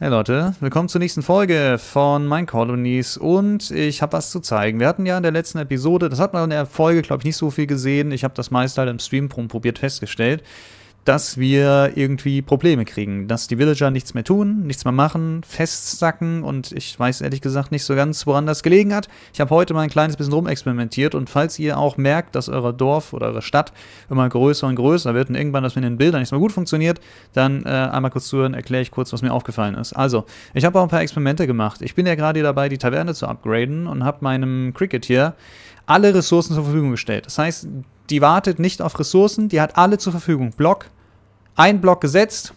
Hey Leute, willkommen zur nächsten Folge von Mein Colonies und ich habe was zu zeigen. Wir hatten ja in der letzten Episode, das hat man in der Folge, glaube ich, nicht so viel gesehen. Ich habe das meist halt im Stream probiert festgestellt dass wir irgendwie Probleme kriegen, dass die Villager nichts mehr tun, nichts mehr machen, festsacken und ich weiß ehrlich gesagt nicht so ganz, woran das gelegen hat. Ich habe heute mal ein kleines bisschen rumexperimentiert und falls ihr auch merkt, dass euer Dorf oder eure Stadt immer größer und größer wird und irgendwann das mit den Bildern nicht mehr gut funktioniert, dann äh, einmal kurz zuhören, erkläre ich kurz, was mir aufgefallen ist. Also, ich habe auch ein paar Experimente gemacht. Ich bin ja gerade dabei, die Taverne zu upgraden und habe meinem Cricket hier alle Ressourcen zur Verfügung gestellt. Das heißt, die wartet nicht auf Ressourcen, die hat alle zur Verfügung. Block, ein Block gesetzt.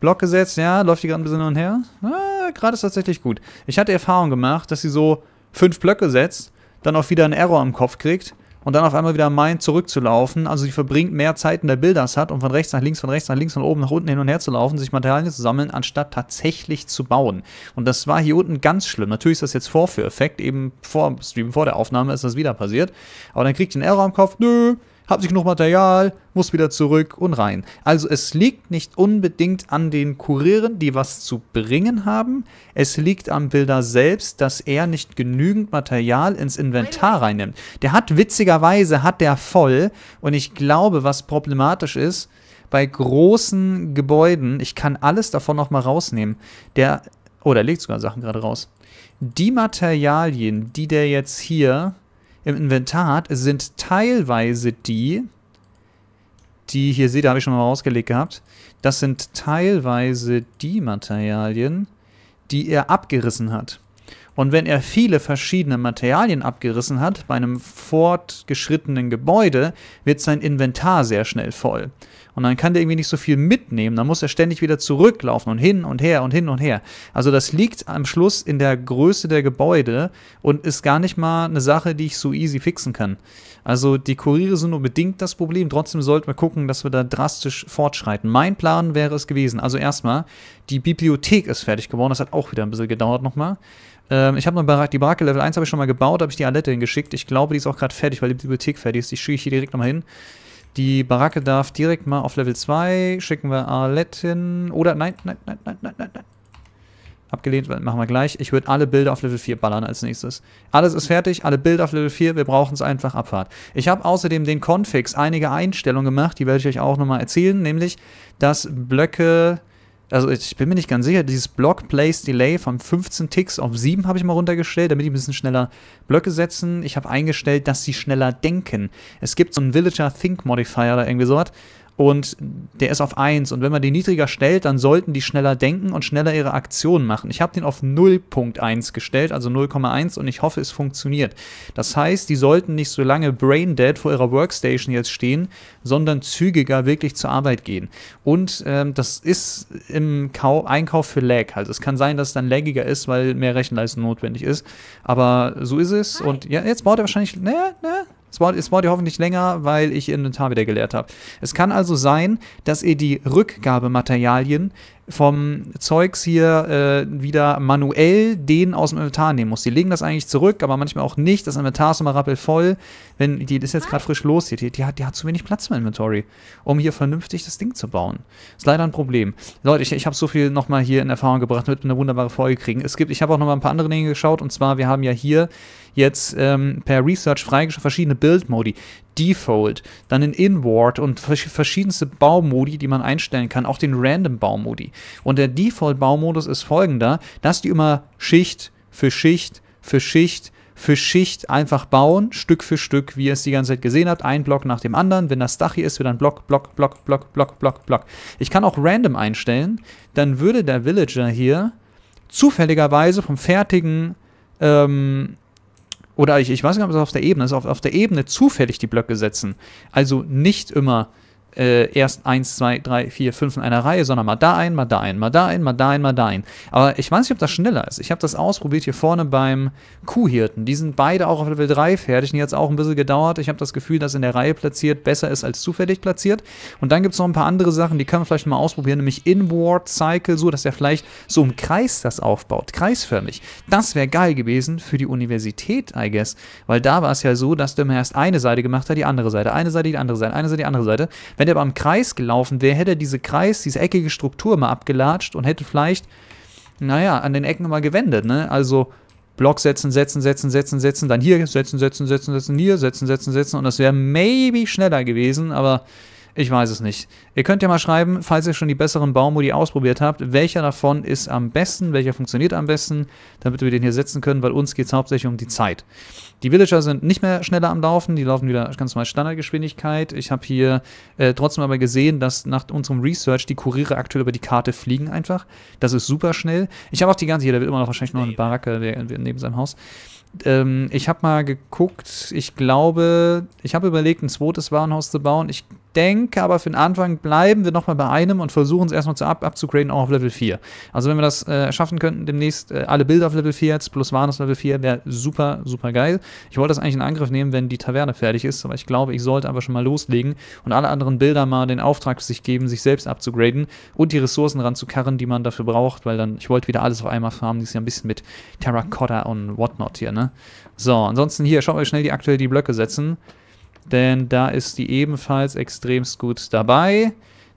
Block gesetzt, ja, läuft die gerade ein bisschen hin und her. Ah, gerade ist tatsächlich gut. Ich hatte Erfahrung gemacht, dass sie so fünf Blöcke setzt, dann auch wieder einen Error am Kopf kriegt und dann auf einmal wieder meint, zurückzulaufen. Also sie verbringt mehr Zeit in der Bilders hat, um von rechts nach links, von rechts nach links, von oben nach unten hin und her zu laufen, sich Materialien zu sammeln, anstatt tatsächlich zu bauen. Und das war hier unten ganz schlimm. Natürlich ist das jetzt Vorführeffekt, eben vor Stream, vor der Aufnahme ist das wieder passiert. Aber dann kriegt ihr einen Error am Kopf, nö, habe ich genug Material, muss wieder zurück und rein. Also es liegt nicht unbedingt an den Kurieren, die was zu bringen haben. Es liegt am Bilder selbst, dass er nicht genügend Material ins Inventar reinnimmt. Der hat witzigerweise, hat der voll. Und ich glaube, was problematisch ist, bei großen Gebäuden, ich kann alles davon nochmal rausnehmen. Der, oh, der legt sogar Sachen gerade raus. Die Materialien, die der jetzt hier im Inventar sind teilweise die, die hier seht, da habe ich schon mal rausgelegt gehabt, das sind teilweise die Materialien, die er abgerissen hat. Und wenn er viele verschiedene Materialien abgerissen hat, bei einem fortgeschrittenen Gebäude, wird sein Inventar sehr schnell voll. Und dann kann der irgendwie nicht so viel mitnehmen. Dann muss er ständig wieder zurücklaufen und hin und her und hin und her. Also das liegt am Schluss in der Größe der Gebäude und ist gar nicht mal eine Sache, die ich so easy fixen kann. Also die Kuriere sind nur bedingt das Problem. Trotzdem sollten wir gucken, dass wir da drastisch fortschreiten. Mein Plan wäre es gewesen. Also erstmal, die Bibliothek ist fertig geworden. Das hat auch wieder ein bisschen gedauert nochmal ähm, ich habe noch die Barke Level 1 habe ich schon mal gebaut, habe ich die Alette hingeschickt. Ich glaube, die ist auch gerade fertig, weil die Bibliothek fertig ist. Die schicke ich hier direkt nochmal hin. Die Baracke darf direkt mal auf Level 2. Schicken wir Arlette hin. Oder nein, nein, nein, nein, nein, nein, nein. Abgelehnt, machen wir gleich. Ich würde alle Bilder auf Level 4 ballern als nächstes. Alles ist fertig, alle Bilder auf Level 4, wir brauchen es einfach Abfahrt. Ich habe außerdem den Configs einige Einstellungen gemacht, die werde ich euch auch nochmal erzählen, nämlich, dass Blöcke also ich bin mir nicht ganz sicher, dieses Block Place Delay von 15 Ticks auf 7 habe ich mal runtergestellt, damit die ein bisschen schneller Blöcke setzen. Ich habe eingestellt, dass sie schneller denken. Es gibt so einen Villager Think Modifier oder irgendwie sowas und der ist auf 1. Und wenn man den niedriger stellt, dann sollten die schneller denken und schneller ihre Aktionen machen. Ich habe den auf 0.1 gestellt, also 0,1 und ich hoffe, es funktioniert. Das heißt, die sollten nicht so lange brain dead vor ihrer Workstation jetzt stehen, sondern zügiger wirklich zur Arbeit gehen. Und ähm, das ist im Kau Einkauf für Lag. Also es kann sein, dass es dann laggiger ist, weil mehr Rechenleistung notwendig ist. Aber so ist es. Hi. Und ja, jetzt baut er wahrscheinlich, ne, ne, es war, es war dir hoffentlich länger, weil ich Inventar wieder geleert habe. Es kann also sein, dass ihr die Rückgabematerialien vom Zeugs hier äh, wieder manuell den aus dem Inventar nehmen muss. Die legen das eigentlich zurück, aber manchmal auch nicht. Das Inventar ist immer rappelvoll. Wenn, die ist jetzt gerade frisch los hier. Die, die, hat, die hat zu wenig Platz im Inventory, um hier vernünftig das Ding zu bauen. Ist leider ein Problem. Leute, ich, ich habe so viel nochmal hier in Erfahrung gebracht, damit wir eine wunderbare Folge kriegen. Es gibt, ich habe auch nochmal ein paar andere Dinge geschaut. Und zwar, wir haben ja hier jetzt ähm, per Research freigeschaltet verschiedene Build-Modi. Default, dann in Inward und verschiedenste Baumodi, die man einstellen kann, auch den Random Baumodi. Und der Default-Baumodus ist folgender, dass die immer Schicht für Schicht für Schicht für Schicht einfach bauen, Stück für Stück, wie ihr es die ganze Zeit gesehen habt, ein Block nach dem anderen. Wenn das Dach hier ist, wird ein Block, Block, Block, Block, Block, Block, Block. Ich kann auch random einstellen, dann würde der Villager hier zufälligerweise vom fertigen, ähm, oder ich, ich weiß gar nicht, ob es auf der Ebene ist, auf, auf der Ebene zufällig die Blöcke setzen. Also nicht immer äh, erst 1, 2, 3, 4, 5 in einer Reihe, sondern mal da ein, mal da ein, mal da ein, mal da ein, mal da ein. Aber ich weiß nicht, ob das schneller ist. Ich habe das ausprobiert hier vorne beim Kuhhirten. Die sind beide auch auf Level 3 fertig und jetzt auch ein bisschen gedauert. Ich habe das Gefühl, dass in der Reihe platziert besser ist als zufällig platziert. Und dann gibt es noch ein paar andere Sachen, die kann man vielleicht mal ausprobieren, nämlich Inward Cycle, so dass er vielleicht so im Kreis das aufbaut, kreisförmig. Das wäre geil gewesen für die Universität, I guess. Weil da war es ja so, dass du immer erst eine Seite gemacht hat, die andere Seite, eine Seite, die andere Seite, eine Seite, die andere Seite. Wenn er aber im Kreis gelaufen wäre, hätte er diese Kreis, diese eckige Struktur mal abgelatscht und hätte vielleicht, naja, an den Ecken mal gewendet, ne? Also Block setzen, setzen, setzen, setzen, setzen, dann hier setzen, setzen, setzen, setzen, hier setzen, setzen, setzen und das wäre maybe schneller gewesen, aber ich weiß es nicht. Ihr könnt ja mal schreiben, falls ihr schon die besseren Baumodi ausprobiert habt, welcher davon ist am besten, welcher funktioniert am besten, damit wir den hier setzen können, weil uns geht es hauptsächlich um die Zeit. Die Villager sind nicht mehr schneller am Laufen, die laufen wieder ganz normal Standardgeschwindigkeit. Ich habe hier äh, trotzdem aber gesehen, dass nach unserem Research die Kuriere aktuell über die Karte fliegen einfach. Das ist super schnell. Ich habe auch die ganze, hier, da wird immer noch wahrscheinlich noch eine Baracke neben seinem Haus. Ähm, ich habe mal geguckt, ich glaube, ich habe überlegt, ein zweites Warenhaus zu bauen. Ich denke aber für den Anfang bleiben wir nochmal bei einem und versuchen es erstmal zu ab abzugraden, auch auf Level 4. Also wenn wir das äh, schaffen könnten, demnächst äh, alle Bilder auf Level 4 jetzt, plus Warnus Level 4, wäre super, super geil. Ich wollte das eigentlich in Angriff nehmen, wenn die Taverne fertig ist, aber ich glaube, ich sollte aber schon mal loslegen und alle anderen Bilder mal den Auftrag sich geben, sich selbst abzugraden und die Ressourcen ranzukarren, die man dafür braucht, weil dann, ich wollte wieder alles auf einmal farmen, dieses Jahr ein bisschen mit Terracotta und whatnot hier, ne? So, ansonsten hier, schaut euch schnell die aktuell die Blöcke setzen denn da ist sie ebenfalls extremst gut dabei.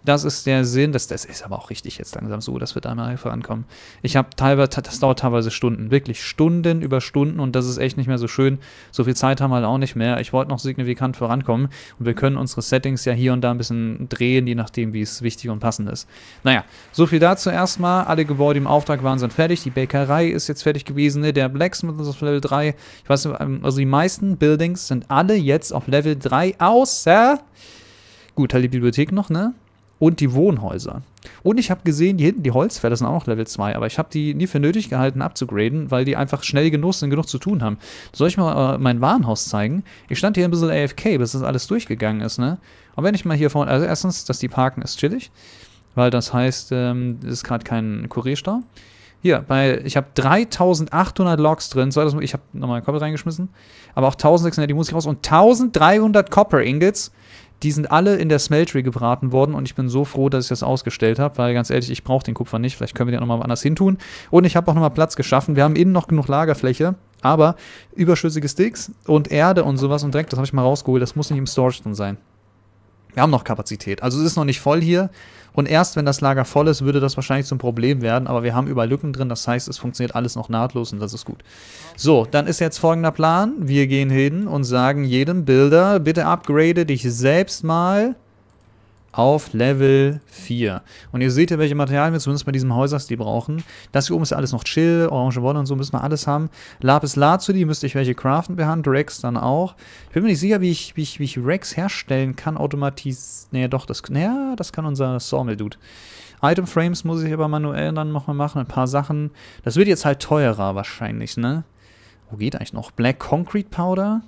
Das ist der Sinn. Das, das ist aber auch richtig jetzt langsam so, dass wir da mal vorankommen. Ich habe teilweise, das dauert teilweise Stunden, wirklich Stunden über Stunden und das ist echt nicht mehr so schön. So viel Zeit haben wir halt auch nicht mehr. Ich wollte noch signifikant vorankommen und wir können unsere Settings ja hier und da ein bisschen drehen, je nachdem, wie es wichtig und passend ist. Naja, so viel dazu erstmal. Alle Gebäude im Auftrag waren sind fertig. Die Bäckerei ist jetzt fertig gewesen. Ne? Der Blacksmith ist auf Level 3. Ich weiß nicht, ähm, also die meisten Buildings sind alle jetzt auf Level 3, außer... Gut, halt die Bibliothek noch, ne? und die Wohnhäuser. Und ich habe gesehen, hier hinten die Holzfäller sind auch noch Level 2, aber ich habe die nie für nötig gehalten abzugraden, weil die einfach schnell genug sind, genug zu tun haben. Soll ich mal äh, mein Warenhaus zeigen? Ich stand hier ein bisschen AFK, bis das alles durchgegangen ist, ne? Und wenn ich mal hier vorne, also erstens, dass die parken ist chillig, weil das heißt, ähm, es ist gerade kein Kurierstau. Hier, bei, ich habe 3800 Logs drin. Ich habe nochmal Copper reingeschmissen. Aber auch 1600, die muss ich raus. Und 1300 Copper Ingots. Die sind alle in der Smeltery gebraten worden und ich bin so froh, dass ich das ausgestellt habe, weil ganz ehrlich, ich brauche den Kupfer nicht. Vielleicht können wir den nochmal anders tun. Und ich habe auch nochmal Platz geschaffen. Wir haben innen noch genug Lagerfläche, aber überschüssige Sticks und Erde und sowas und Dreck, das habe ich mal rausgeholt. Das muss nicht im Storage drin sein. Wir haben noch Kapazität. Also es ist noch nicht voll hier. Und erst wenn das Lager voll ist, würde das wahrscheinlich zum Problem werden. Aber wir haben über Lücken drin. Das heißt, es funktioniert alles noch nahtlos und das ist gut. So, dann ist jetzt folgender Plan. Wir gehen hin und sagen jedem Builder, bitte upgrade dich selbst mal auf Level 4. Und ihr seht ja, welche Materialien wir zumindest bei diesem Häuserstil brauchen. Das hier oben ist alles noch Chill, Orange Wolle und so müssen wir alles haben. Lapis Lazuli müsste ich welche craften per Hand, Rex dann auch. Ich bin mir nicht sicher, wie ich, wie ich, wie ich Rex herstellen kann, automatisiert. Naja, doch, das, naja, das kann unser Sawmill-Dude. Item Frames muss ich aber manuell dann nochmal machen, ein paar Sachen. Das wird jetzt halt teurer wahrscheinlich, ne? Wo geht eigentlich noch? Black Concrete Powder?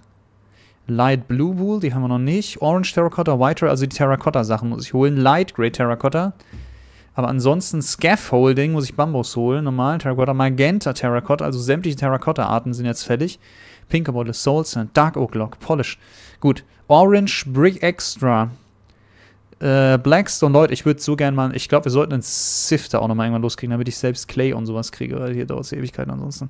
Light Blue Bull, die haben wir noch nicht. Orange Terracotta, White also die Terracotta-Sachen muss ich holen. Light Grey Terracotta. Aber ansonsten Scaffolding muss ich Bambus holen. Normal Terracotta, Magenta Terracotta, also sämtliche Terracotta-Arten sind jetzt fertig. Pinkerbottle, Soul Sand, Dark Oak Lock, Polish. Gut. Orange Brick Extra. Äh, Blackstone, Leute, ich würde so gerne mal. Ich glaube, wir sollten einen Sifter auch nochmal irgendwann loskriegen, damit ich selbst Clay und sowas kriege, weil hier dauert es Ewigkeiten ansonsten.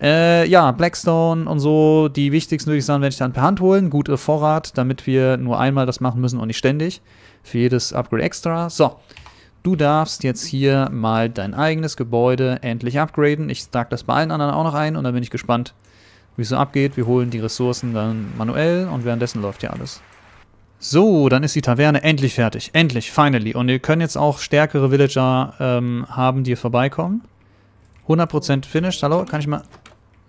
Äh, ja, Blackstone und so, die wichtigsten würde ich sagen, werde ich dann per Hand holen. Gute Vorrat, damit wir nur einmal das machen müssen und nicht ständig. Für jedes Upgrade extra. So. Du darfst jetzt hier mal dein eigenes Gebäude endlich upgraden. Ich trage das bei allen anderen auch noch ein und dann bin ich gespannt, wie es so abgeht. Wir holen die Ressourcen dann manuell und währenddessen läuft ja alles. So, dann ist die Taverne endlich fertig. Endlich, finally. Und ihr könnt jetzt auch stärkere Villager ähm, haben, die vorbeikommen. 100% finished. Hallo, kann ich mal...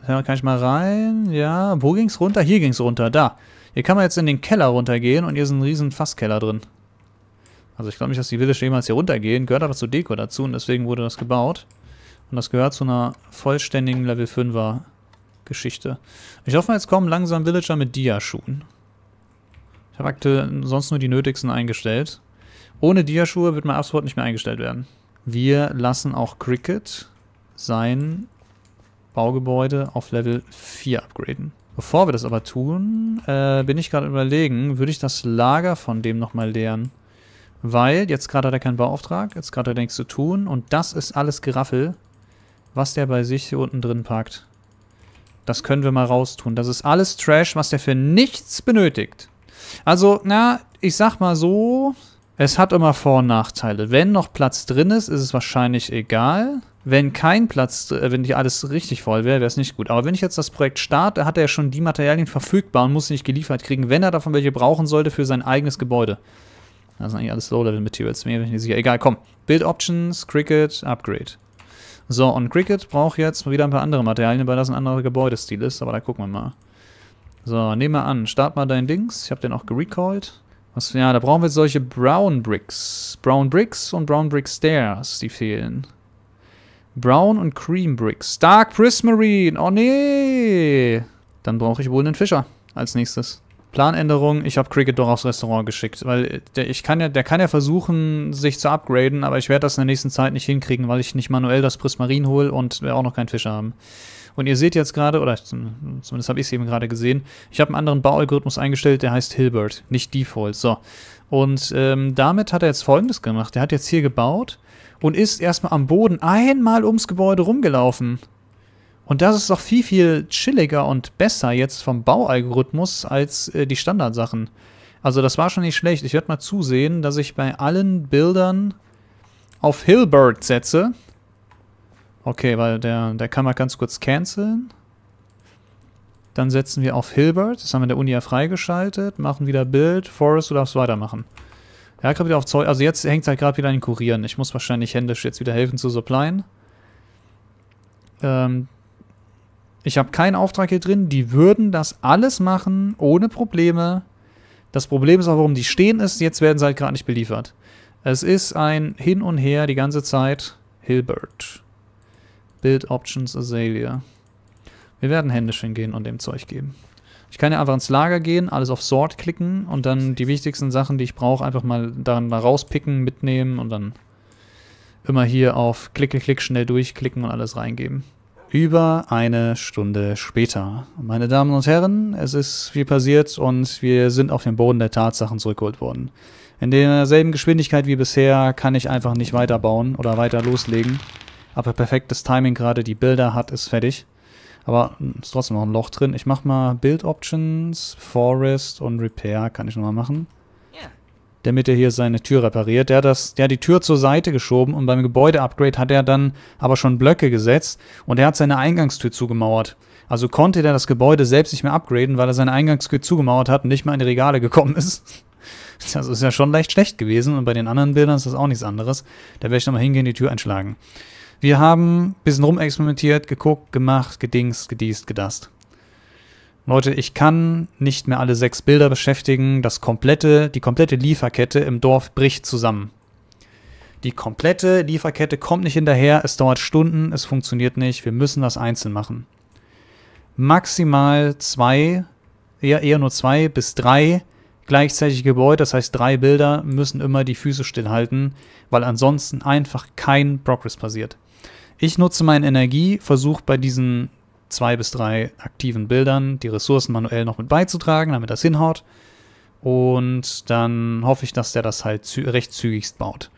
kann ich mal rein? Ja, wo ging's runter? Hier ging's runter, da. Hier kann man jetzt in den Keller runtergehen und hier ist ein riesen Fasskeller drin. Also ich glaube nicht, dass die Villager jemals hier runtergehen. Gehört aber zu Deko dazu und deswegen wurde das gebaut. Und das gehört zu einer vollständigen Level 5er Geschichte. Ich hoffe, jetzt kommen langsam Villager mit Dia-Schuhen. Ich habe aktuell sonst nur die nötigsten eingestellt. Ohne Diaschuhe wird man ab nicht mehr eingestellt werden. Wir lassen auch Cricket sein Baugebäude auf Level 4 upgraden. Bevor wir das aber tun, äh, bin ich gerade überlegen, würde ich das Lager von dem nochmal leeren. Weil jetzt gerade hat er keinen Bauauftrag, jetzt gerade hat er nichts zu tun und das ist alles Geraffel, was der bei sich hier unten drin packt. Das können wir mal raustun. Das ist alles Trash, was der für nichts benötigt. Also, na, ich sag mal so, es hat immer Vor- und Nachteile. Wenn noch Platz drin ist, ist es wahrscheinlich egal. Wenn kein Platz, äh, wenn nicht alles richtig voll wäre, wäre es nicht gut. Aber wenn ich jetzt das Projekt starte, hat er ja schon die Materialien verfügbar und muss sie nicht geliefert kriegen, wenn er davon welche brauchen sollte für sein eigenes Gebäude. Das sind eigentlich alles Low-Level-Materials, mir bin ich nicht sicher. Egal, komm. Build Options, Cricket, Upgrade. So, und Cricket braucht jetzt wieder ein paar andere Materialien, weil das ein anderer Gebäudestil ist, aber da gucken wir mal. So, nehmen wir an. Start mal dein Dings. Ich habe den auch gerecalled. Was, ja, da brauchen wir solche Brown Bricks. Brown Bricks und Brown Brick Stairs, die fehlen. Brown und Cream Bricks. Dark Prismarine. Oh nee. Dann brauche ich wohl einen Fischer als nächstes. Planänderung, ich habe Cricket doch aufs Restaurant geschickt, weil äh, der, ich kann ja, der kann ja versuchen, sich zu upgraden, aber ich werde das in der nächsten Zeit nicht hinkriegen, weil ich nicht manuell das Prismarin hole und wir auch noch keinen Fischer haben. Und ihr seht jetzt gerade, oder zumindest habe ich es eben gerade gesehen, ich habe einen anderen Baualgorithmus eingestellt, der heißt Hilbert, nicht Default. So. Und ähm, damit hat er jetzt folgendes gemacht. Er hat jetzt hier gebaut und ist erstmal am Boden einmal ums Gebäude rumgelaufen. Und das ist doch viel, viel chilliger und besser jetzt vom Baualgorithmus als äh, die Standardsachen. Also das war schon nicht schlecht. Ich werde mal zusehen, dass ich bei allen Bildern auf Hilbert setze. Okay, weil der, der kann mal ganz kurz canceln. Dann setzen wir auf Hilbert. Das haben wir in der Uni ja freigeschaltet. Machen wieder Bild. Forrest, du darfst weitermachen. Ja, gerade wieder auf Zeug. Also jetzt hängt es halt gerade wieder an den Kurieren. Ich muss wahrscheinlich händisch jetzt wieder helfen zu supplyen. Ähm, ich habe keinen Auftrag hier drin. Die würden das alles machen, ohne Probleme. Das Problem ist auch, warum die stehen ist. Jetzt werden sie halt gerade nicht beliefert. Es ist ein Hin und Her die ganze Zeit. Hilbert. Build Options Azalea. Wir werden händisch hingehen und dem Zeug geben. Ich kann ja einfach ins Lager gehen, alles auf Sort klicken und dann die wichtigsten Sachen, die ich brauche, einfach mal daran mal rauspicken, mitnehmen und dann immer hier auf Klick, Klick, Klick schnell durchklicken und alles reingeben. Über eine Stunde später. Meine Damen und Herren, es ist viel passiert und wir sind auf den Boden der Tatsachen zurückgeholt worden. In derselben Geschwindigkeit wie bisher kann ich einfach nicht weiterbauen oder weiter loslegen aber perfektes Timing gerade, die Bilder hat, ist fertig. Aber hm, ist trotzdem noch ein Loch drin. Ich mach mal Build Options, Forest und Repair kann ich nochmal machen. Damit er hier seine Tür repariert. Der hat, das, der hat die Tür zur Seite geschoben und beim Gebäude-Upgrade hat er dann aber schon Blöcke gesetzt und er hat seine Eingangstür zugemauert. Also konnte der das Gebäude selbst nicht mehr upgraden, weil er seine Eingangstür zugemauert hat und nicht mehr in die Regale gekommen ist. Das ist ja schon leicht schlecht gewesen und bei den anderen Bildern ist das auch nichts anderes. Da werde ich nochmal hingehen, die Tür einschlagen. Wir haben ein bisschen rumexperimentiert, geguckt, gemacht, gedingst, gediest, gedast. Leute, ich kann nicht mehr alle sechs Bilder beschäftigen. Das komplette, die komplette Lieferkette im Dorf bricht zusammen. Die komplette Lieferkette kommt nicht hinterher, es dauert Stunden, es funktioniert nicht, wir müssen das einzeln machen. Maximal zwei, eher, eher nur zwei bis drei gleichzeitig Gebäude, das heißt drei Bilder, müssen immer die Füße stillhalten, weil ansonsten einfach kein Progress passiert. Ich nutze meine Energie, versuche bei diesen zwei bis drei aktiven Bildern die Ressourcen manuell noch mit beizutragen, damit das hinhaut. Und dann hoffe ich, dass der das halt zü recht zügigst baut.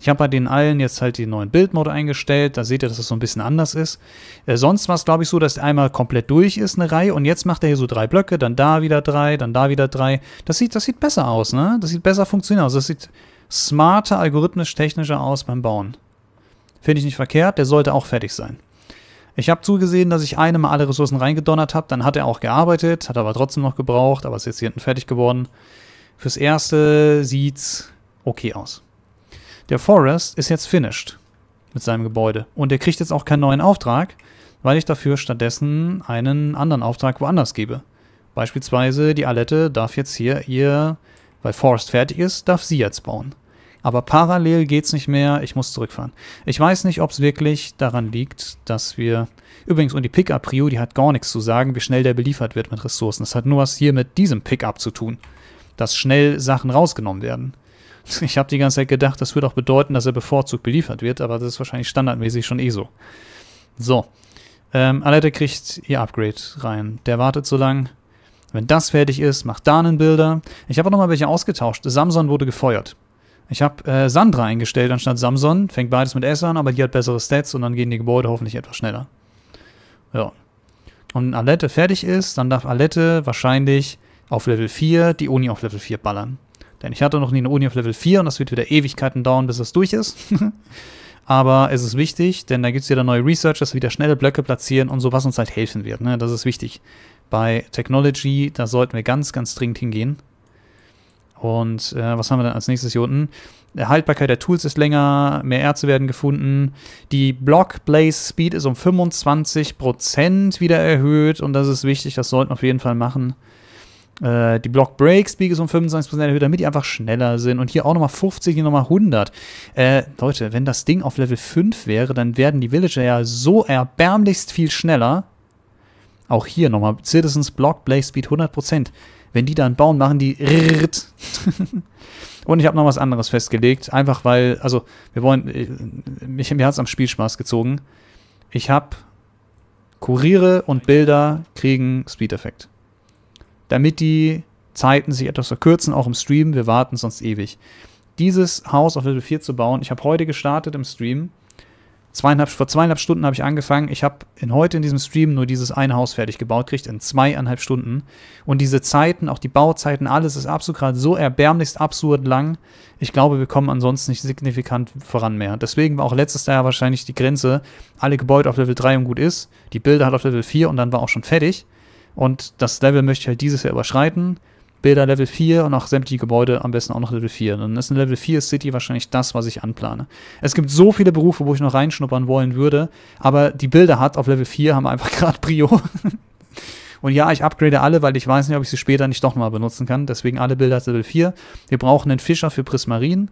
Ich habe bei den allen jetzt halt den neuen Bildmode eingestellt. Da seht ihr, dass es das so ein bisschen anders ist. Äh, sonst war es, glaube ich, so, dass einmal komplett durch ist, eine Reihe. Und jetzt macht er hier so drei Blöcke, dann da wieder drei, dann da wieder drei. Das sieht, das sieht besser aus, ne? Das sieht besser funktionieren aus. Das sieht smarter, algorithmisch-technischer aus beim Bauen. Finde ich nicht verkehrt, der sollte auch fertig sein. Ich habe zugesehen, dass ich einem alle Ressourcen reingedonnert habe, dann hat er auch gearbeitet, hat aber trotzdem noch gebraucht, aber ist jetzt hier hinten fertig geworden. Fürs Erste sieht's okay aus. Der Forest ist jetzt finished mit seinem Gebäude und er kriegt jetzt auch keinen neuen Auftrag, weil ich dafür stattdessen einen anderen Auftrag woanders gebe. Beispielsweise die Alette darf jetzt hier ihr, weil Forest fertig ist, darf sie jetzt bauen aber parallel geht's nicht mehr, ich muss zurückfahren. Ich weiß nicht, ob es wirklich daran liegt, dass wir... Übrigens, und die Pickup-Prio, die hat gar nichts zu sagen, wie schnell der beliefert wird mit Ressourcen. Das hat nur was hier mit diesem Pickup zu tun, dass schnell Sachen rausgenommen werden. Ich habe die ganze Zeit gedacht, das würde auch bedeuten, dass er bevorzugt beliefert wird, aber das ist wahrscheinlich standardmäßig schon eh so. So. Ähm, Alette kriegt ihr Upgrade rein. Der wartet so lang. Wenn das fertig ist, macht da einen Bilder. Ich habe auch nochmal welche ausgetauscht. Samson wurde gefeuert. Ich habe äh, Sandra eingestellt anstatt Samson. Fängt beides mit S an, aber die hat bessere Stats und dann gehen die Gebäude hoffentlich etwas schneller. Ja. Und wenn Alette fertig ist, dann darf Alette wahrscheinlich auf Level 4 die Uni auf Level 4 ballern. Denn ich hatte noch nie eine Uni auf Level 4 und das wird wieder Ewigkeiten dauern, bis das durch ist. aber es ist wichtig, denn da gibt es wieder neue Researchers, wieder schnelle Blöcke platzieren und so, was uns halt helfen wird. Ne? Das ist wichtig. Bei Technology, da sollten wir ganz, ganz dringend hingehen. Und äh, was haben wir dann als nächstes hier unten? Haltbarkeit der Tools ist länger, mehr Erze werden gefunden. Die Block Blaze Speed ist um 25% wieder erhöht und das ist wichtig, das sollten wir auf jeden Fall machen. Äh, die Block Break Speed ist um 25% erhöht, damit die einfach schneller sind. Und hier auch nochmal 50, hier nochmal 100. Äh, Leute, wenn das Ding auf Level 5 wäre, dann werden die Villager ja so erbärmlichst viel schneller. Auch hier nochmal, Citizens Block Blaze Speed 100%. Wenn die dann bauen, machen die Und ich habe noch was anderes festgelegt, einfach weil, also wir wollen, äh, mich, mir hat es am Spielspaß gezogen. Ich habe Kuriere und Bilder kriegen Speed-Effekt. Damit die Zeiten sich etwas verkürzen, auch im Stream, wir warten sonst ewig. Dieses Haus auf Level 4 zu bauen, ich habe heute gestartet im Stream, zweieinhalb, vor zweieinhalb Stunden habe ich angefangen. Ich habe in heute in diesem Stream nur dieses eine Haus fertig gebaut, kriegt in zweieinhalb Stunden. Und diese Zeiten, auch die Bauzeiten, alles ist absolut gerade so erbärmlichst absurd lang. Ich glaube, wir kommen ansonsten nicht signifikant voran mehr. Deswegen war auch letztes Jahr wahrscheinlich die Grenze, alle Gebäude auf Level 3 und gut ist. Die Bilder hat auf Level 4 und dann war auch schon fertig. Und das Level möchte ich halt dieses Jahr überschreiten. Bilder Level 4 und auch sämtliche Gebäude am besten auch noch Level 4. Dann ist eine Level 4 City wahrscheinlich das, was ich anplane. Es gibt so viele Berufe, wo ich noch reinschnuppern wollen würde, aber die Bilder hat auf Level 4 haben einfach gerade Prio. Und ja, ich upgrade alle, weil ich weiß nicht, ob ich sie später nicht doch mal benutzen kann. Deswegen alle Bilder als Level 4. Wir brauchen einen Fischer für Prismarin.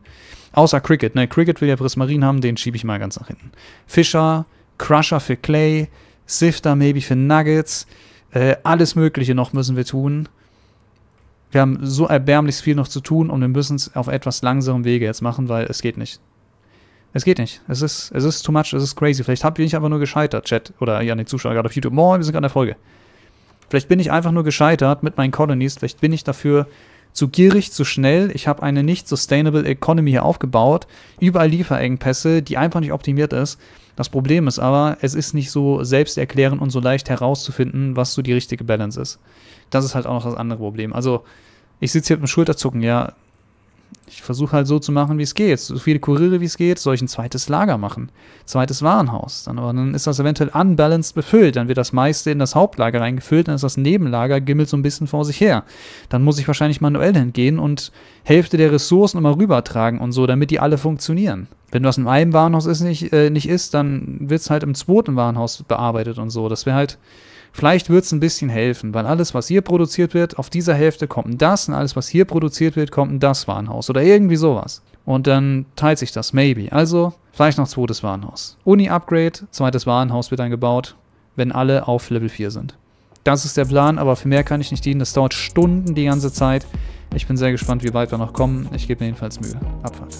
Außer Cricket. Ne? Cricket will ja Prismarin haben, den schiebe ich mal ganz nach hinten. Fischer, Crusher für Clay, Sifter maybe für Nuggets. Äh, alles Mögliche noch müssen wir tun wir haben so erbärmlich viel noch zu tun und wir müssen es auf etwas langsamem Wege jetzt machen, weil es geht nicht. Es geht nicht. Es ist, es ist too much, es ist crazy. Vielleicht habt ihr nicht einfach nur gescheitert, Chat, oder ja, die Zuschauer gerade auf YouTube. Moin, wir sind gerade in der Folge. Vielleicht bin ich einfach nur gescheitert mit meinen Colonies. Vielleicht bin ich dafür zu gierig, zu schnell. Ich habe eine nicht sustainable Economy hier aufgebaut. Überall Lieferengpässe, die einfach nicht optimiert ist. Das Problem ist aber, es ist nicht so selbsterklärend und so leicht herauszufinden, was so die richtige Balance ist. Das ist halt auch noch das andere Problem. Also, ich sitze hier mit dem Schulterzucken, ja, ich versuche halt so zu machen, wie es geht. So viele Kuriere, wie es geht, soll ich ein zweites Lager machen. Zweites Warenhaus. Dann, aber dann ist das eventuell unbalanced befüllt. Dann wird das meiste in das Hauptlager reingefüllt, dann ist das Nebenlager gimmelt so ein bisschen vor sich her. Dann muss ich wahrscheinlich manuell hingehen und Hälfte der Ressourcen immer rübertragen und so, damit die alle funktionieren. Wenn das in einem Warenhaus ist, nicht, äh, nicht ist, dann wird es halt im zweiten Warenhaus bearbeitet und so. Das wäre halt Vielleicht wird es ein bisschen helfen, weil alles, was hier produziert wird, auf dieser Hälfte kommt ein das und alles, was hier produziert wird, kommt ein das Warenhaus oder irgendwie sowas. Und dann teilt sich das, maybe. Also vielleicht noch zweites Warenhaus. Uni-Upgrade, zweites Warenhaus wird dann gebaut, wenn alle auf Level 4 sind. Das ist der Plan, aber für mehr kann ich nicht dienen. Das dauert Stunden die ganze Zeit. Ich bin sehr gespannt, wie weit wir noch kommen. Ich gebe mir jedenfalls Mühe. Abfahrt.